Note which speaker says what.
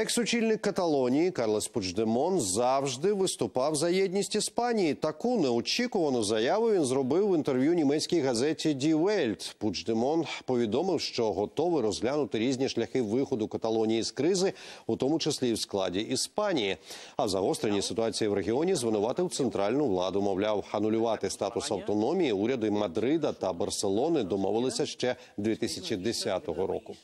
Speaker 1: Екс-очільник Каталонії Карлес Пучдемон завжди виступав за єдність Іспанії. Таку неочікувану заяву він зробив в інтерв'ю німецькій газеті «Ді Вельт». Пучдемон повідомив, що готовий розглянути різні шляхи виходу Каталонії з кризи, у тому числі і в складі Іспанії. А в загостренні ситуації в регіоні звинуватив центральну владу. Мовляв, анулювати статус автономії уряди Мадрида та Барселони домовилися ще 2010 року.